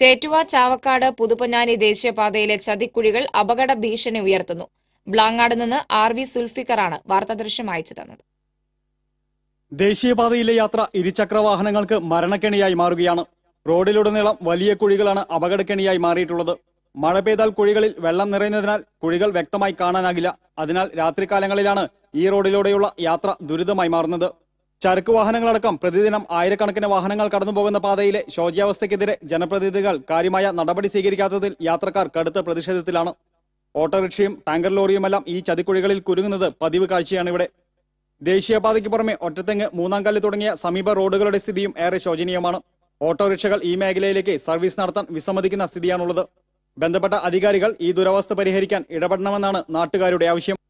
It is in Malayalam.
ചേറ്റുവ ചാവക്കാട് പുതുപൊന്നാനി ദേശീയപാതയിലെ ചതിക്കുഴികൾ അപകട ഭീഷണി ഉയർത്തുന്നു ബ്ലാങ്ങാട് നിന്ന് ആർ വി സുൽഫിക്കറാണ് വാർത്താദൃശ്യം അയച്ചു തന്നത് ദേശീയപാതയിലെ യാത്ര ഇരുചക്രവാഹനങ്ങൾക്ക് മരണക്കെണിയായി മാറുകയാണ് റോഡിലുടനീളം വലിയ കുഴികളാണ് അപകടക്കെണിയായി മാറിയിട്ടുള്ളത് മഴ പെയ്താൽ കുഴികളിൽ വെള്ളം നിറയുന്നതിനാൽ കുഴികൾ വ്യക്തമായി കാണാനാകില്ല അതിനാൽ രാത്രികാലങ്ങളിലാണ് ഈ റോഡിലൂടെയുള്ള യാത്ര ദുരിതമായി മാറുന്നത് ചരക്ക് വാഹനങ്ങളടക്കം പ്രതിദിനം ആയിരക്കണക്കിന് വാഹനങ്ങൾ കടന്നുപോകുന്ന പാതയിലെ ശോച്യാവസ്ഥയ്ക്കെതിരെ ജനപ്രതിനിധികൾ കാര്യമായ നടപടി സ്വീകരിക്കാത്തതിൽ യാത്രക്കാർ കടുത്ത പ്രതിഷേധത്തിലാണ് ഓട്ടോറിക്ഷയും ടാങ്കർ ലോറിയുമെല്ലാം ഈ ചതിക്കുഴികളിൽ കുരുങ്ങുന്നത് പതിവ് കാഴ്ചയാണ് ഇവിടെ ദേശീയപാതയ്ക്ക് പുറമെ ഒറ്റത്തെങ്ങ് മൂന്നാംകല്ല് തുടങ്ങിയ സമീപ റോഡുകളുടെ സ്ഥിതിയും ഏറെ ശോചനീയമാണ് ഓട്ടോറിക്ഷകൾ ഈ മേഖലയിലേക്ക് സർവീസ് നടത്താൻ വിസമ്മതിക്കുന്ന സ്ഥിതിയാണുള്ളത് ബന്ധപ്പെട്ട അധികാരികൾ ഈ ദുരവസ്ഥ പരിഹരിക്കാൻ ഇടപെടണമെന്നാണ് നാട്ടുകാരുടെ ആവശ്യം